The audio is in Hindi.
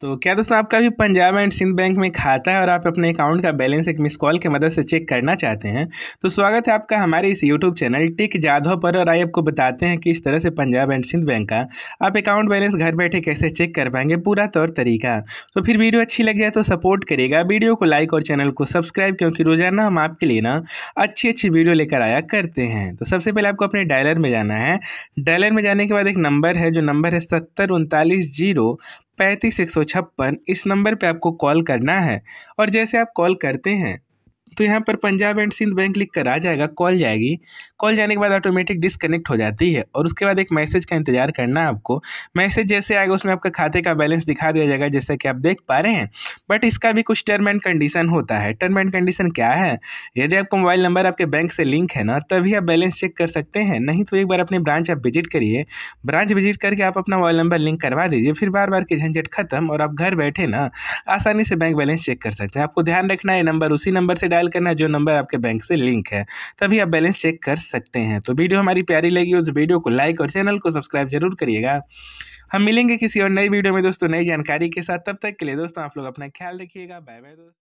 तो क्या दोस्तों आपका भी पंजाब एंड सिंध बैंक में खाता है और आप अपने अकाउंट का बैलेंस एक मिस कॉल की मदद से चेक करना चाहते हैं तो स्वागत है आपका हमारे इस यूट्यूब चैनल टिक जाधव पर और आई आपको बताते हैं कि इस तरह से पंजाब एंड सिंध बैंक का आप अकाउंट बैलेंस घर बैठे कैसे चेक कर पाएंगे पूरा तौर तरीका तो फिर वीडियो अच्छी लग जाए तो सपोर्ट करेगा वीडियो को लाइक और चैनल को सब्सक्राइब क्योंकि रोजाना हम आपके लिए ना अच्छी अच्छी वीडियो लेकर आया करते हैं तो सबसे पहले आपको अपने डायलर में जाना है डायलर में जाने के बाद एक नंबर है जो नंबर है सत्तर उनतालीस जीरो पैंतीस एक सौ छप्पन इस नंबर पे आपको कॉल करना है और जैसे आप कॉल करते हैं तो यहाँ पर पंजाब एंड सिंध बैंक लिख कर आ जाएगा कॉल जाएगी कॉल जाने के बाद ऑटोमेटिक डिसकनेक्ट हो जाती है और उसके बाद एक मैसेज का इंतजार करना है आपको मैसेज जैसे आएगा उसमें आपका खाते का बैलेंस दिखा दिया जाएगा जैसा कि आप देख पा रहे हैं बट इसका भी कुछ टर्म एंड कंडीशन होता है टर्म एंड कंडीशन क्या है यदि आपका मोबाइल नंबर आपके बैंक से लिंक है ना तभी आप बैलेंस चेक कर सकते हैं नहीं तो एक बार अपनी ब्रांच आप विजिट करिए ब्रांच विजिट करके आप अपना मोबाइल नंबर लिंक करवा दीजिए फिर बार बार की झंझट खत्म और आप घर बैठे ना आसानी से बैंक बैलेंस चेक कर सकते हैं आपको ध्यान रखना है नंबर उसी नंबर से डायल करना है जो नंबर आपके बैंक से लिंक है तभी आप बैलेंस चेक कर सकते हैं तो वीडियो हमारी प्यारी लगी हो तो वीडियो को लाइक और चैनल को सब्सक्राइब जरूर करिएगा हम मिलेंगे किसी और नई वीडियो में दोस्तों नई जानकारी के साथ तब तक के लिए दोस्तों आप लोग अपना ख्याल रखिएगा बाय बाय दोस्तों